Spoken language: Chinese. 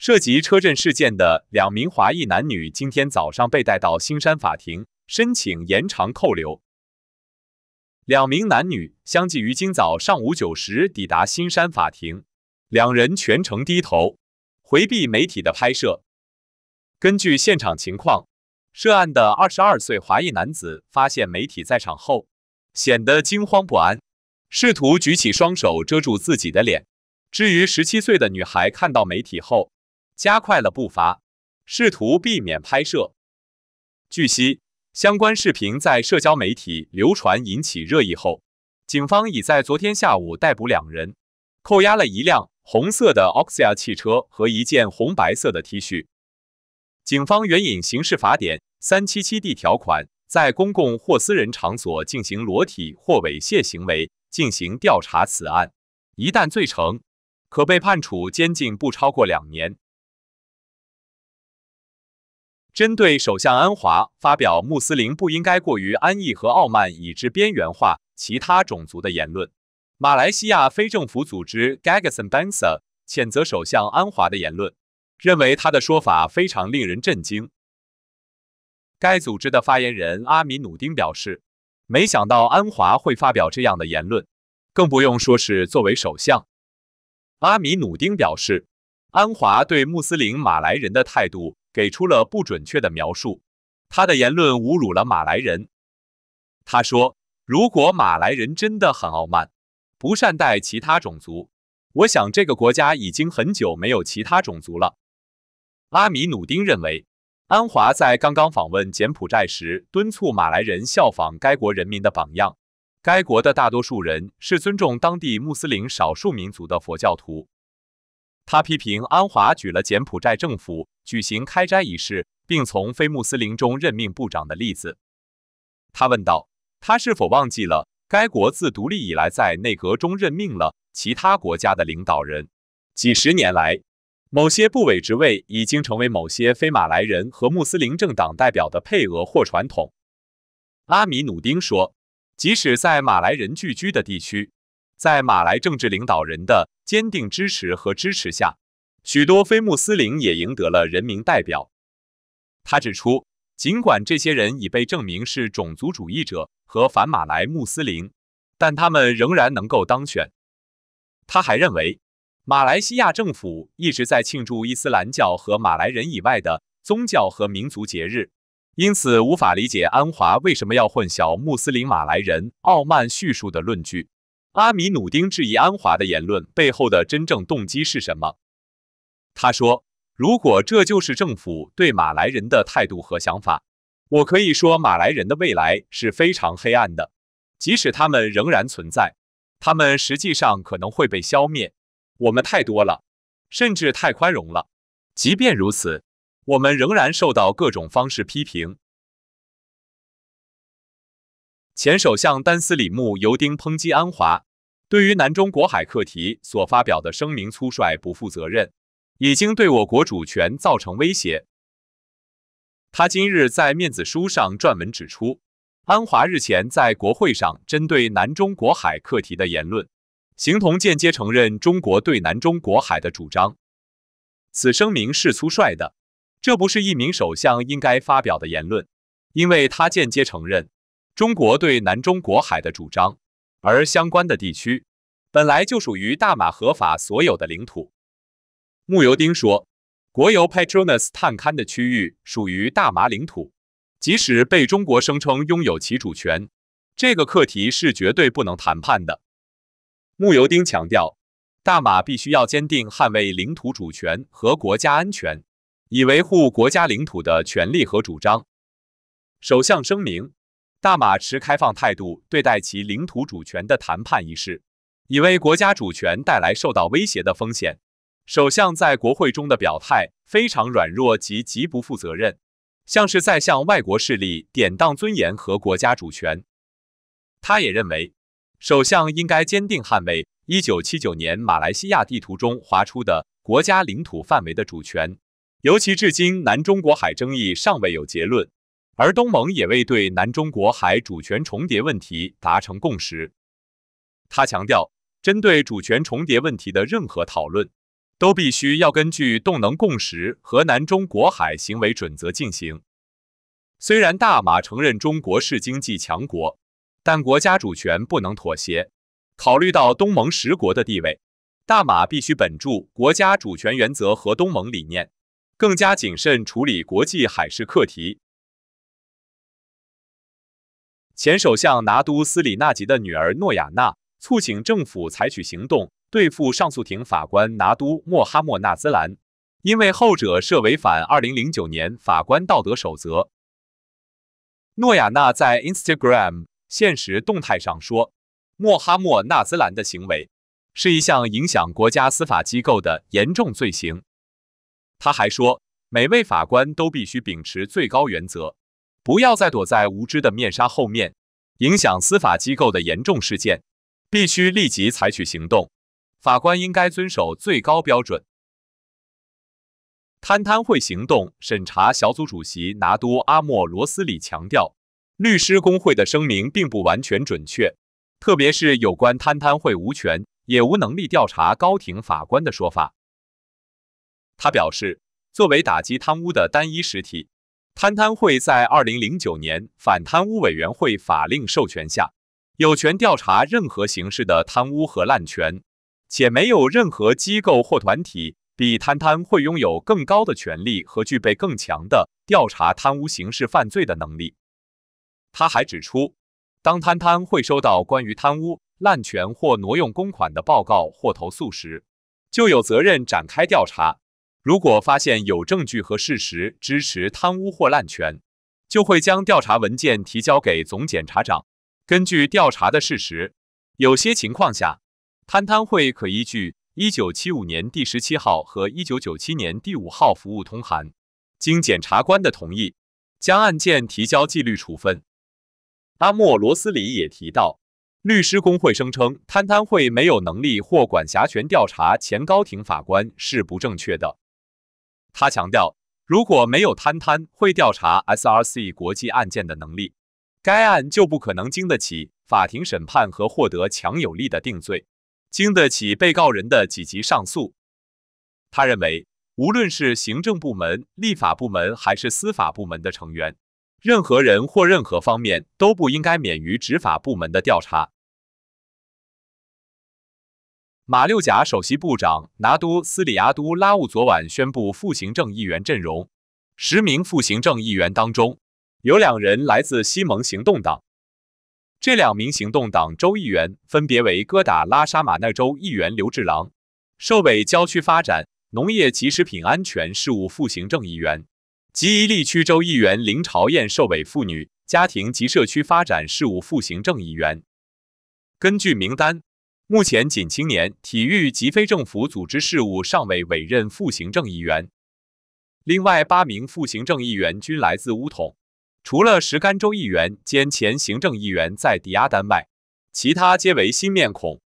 涉及车震事件的两名华裔男女今天早上被带到新山法庭申请延长扣留。两名男女相继于今早上午九时抵达新山法庭，两人全程低头回避媒体的拍摄。根据现场情况，涉案的二十二岁华裔男子发现媒体在场后显得惊慌不安，试图举起双手遮住自己的脸。至于十七岁的女孩，看到媒体后，加快了步伐，试图避免拍摄。据悉，相关视频在社交媒体流传，引起热议后，警方已在昨天下午逮捕两人，扣押了一辆红色的 Oxia 汽车和一件红白色的 T 恤。警方援引《刑事法典》三七七 d 条款，在公共或私人场所进行裸体或猥亵行为，进行调查此案。一旦罪成，可被判处监禁不超过两年。针对首相安华发表“穆斯林不应该过于安逸和傲慢，以致边缘化其他种族”的言论，马来西亚非政府组织 Gagasen Bansa 谴责首相安华的言论，认为他的说法非常令人震惊。该组织的发言人阿米努丁表示：“没想到安华会发表这样的言论，更不用说是作为首相。”阿米努丁表示，安华对穆斯林马来人的态度。给出了不准确的描述，他的言论侮辱了马来人。他说：“如果马来人真的很傲慢，不善待其他种族，我想这个国家已经很久没有其他种族了。”阿米努丁认为，安华在刚刚访问柬埔寨时，敦促马来人效仿该国人民的榜样。该国的大多数人是尊重当地穆斯林少数民族的佛教徒。他批评安华举了柬埔寨政府举行开斋仪式，并从非穆斯林中任命部长的例子。他问道：“他是否忘记了该国自独立以来在内阁中任命了其他国家的领导人？几十年来，某些部委职位已经成为某些非马来人和穆斯林政党代表的配额或传统。”阿米努丁说：“即使在马来人聚居的地区。”在马来政治领导人的坚定支持和支持下，许多非穆斯林也赢得了人民代表。他指出，尽管这些人已被证明是种族主义者和反马来穆斯林，但他们仍然能够当选。他还认为，马来西亚政府一直在庆祝伊斯兰教和马来人以外的宗教和民族节日，因此无法理解安华为什么要混淆穆斯林马来人傲慢叙述的论据。阿米努丁质疑安华的言论背后的真正动机是什么？他说：“如果这就是政府对马来人的态度和想法，我可以说马来人的未来是非常黑暗的。即使他们仍然存在，他们实际上可能会被消灭。我们太多了，甚至太宽容了。即便如此，我们仍然受到各种方式批评。”前首相丹斯里慕尤丁抨击安华，对于南中国海课题所发表的声明粗率不负责任，已经对我国主权造成威胁。他今日在面子书上撰文指出，安华日前在国会上针对南中国海课题的言论，形同间接承认中国对南中国海的主张。此声明是粗率的，这不是一名首相应该发表的言论，因为他间接承认。中国对南中国海的主张，而相关的地区本来就属于大马合法所有的领土。穆尤丁说，国有 Petronas 探勘的区域属于大马领土，即使被中国声称拥有其主权，这个课题是绝对不能谈判的。穆尤丁强调，大马必须要坚定捍卫领土主权和国家安全，以维护国家领土的权利和主张。首相声明。大马持开放态度对待其领土主权的谈判一事，以为国家主权带来受到威胁的风险。首相在国会中的表态非常软弱及极不负责任，像是在向外国势力典当尊严和国家主权。他也认为，首相应该坚定捍卫1979年马来西亚地图中划出的国家领土范围的主权，尤其至今南中国海争议尚未有结论。而东盟也未对南中国海主权重叠问题达成共识。他强调，针对主权重叠问题的任何讨论，都必须要根据动能共识和南中国海行为准则进行。虽然大马承认中国是经济强国，但国家主权不能妥协。考虑到东盟十国的地位，大马必须本住国家主权原则和东盟理念，更加谨慎处理国际海事课题。前首相拿督斯里纳吉的女儿诺亚娜促请政府采取行动对付上诉庭法官拿督莫哈莫纳兹兰，因为后者涉违反2009年法官道德守则。诺亚娜在 Instagram 现实动态上说：“莫哈莫纳兹兰的行为是一项影响国家司法机构的严重罪行。”他还说：“每位法官都必须秉持最高原则。”不要再躲在无知的面纱后面，影响司法机构的严重事件，必须立即采取行动。法官应该遵守最高标准。贪贪会行动审查小组主席拿督阿莫罗斯里强调，律师工会的声明并不完全准确，特别是有关贪贪会无权也无能力调查高庭法官的说法。他表示，作为打击贪污的单一实体。贪贪会在2009年反贪污委员会法令授权下，有权调查任何形式的贪污和滥权，且没有任何机构或团体比贪贪会拥有更高的权利和具备更强的调查贪污刑事犯罪的能力。他还指出，当贪贪会收到关于贪污、滥权或挪用公款的报告或投诉时，就有责任展开调查。如果发现有证据和事实支持贪污或滥权，就会将调查文件提交给总检察长。根据调查的事实，有些情况下，贪贪会可依据一九七五年第十七号和一九九七年第五号服务通函，经检察官的同意，将案件提交纪律处分。阿莫罗斯里也提到，律师工会声称贪贪会没有能力或管辖权调查前高庭法官是不正确的。他强调，如果没有摊摊会调查 SRC 国际案件的能力，该案就不可能经得起法庭审判和获得强有力的定罪，经得起被告人的几级上诉。他认为，无论是行政部门、立法部门还是司法部门的成员，任何人或任何方面都不应该免于执法部门的调查。马六甲首席部长拿督斯里阿都拉乌昨晚宣布副行政议员阵容。十名副行政议员当中，有两人来自西盟行动党。这两名行动党州议员分别为哥打拉沙马奈州议员刘志郎，受委郊区发展、农业及食品安全事务副行政议员；及伊利区州议员林朝燕，受委妇女、家庭及社区发展事务副行政议员。根据名单。目前，仅青年体育及非政府组织事务尚未委任副行政议员。另外八名副行政议员均来自乌统，除了石甘州议员兼前行政议员在迪亚丹外，其他皆为新面孔。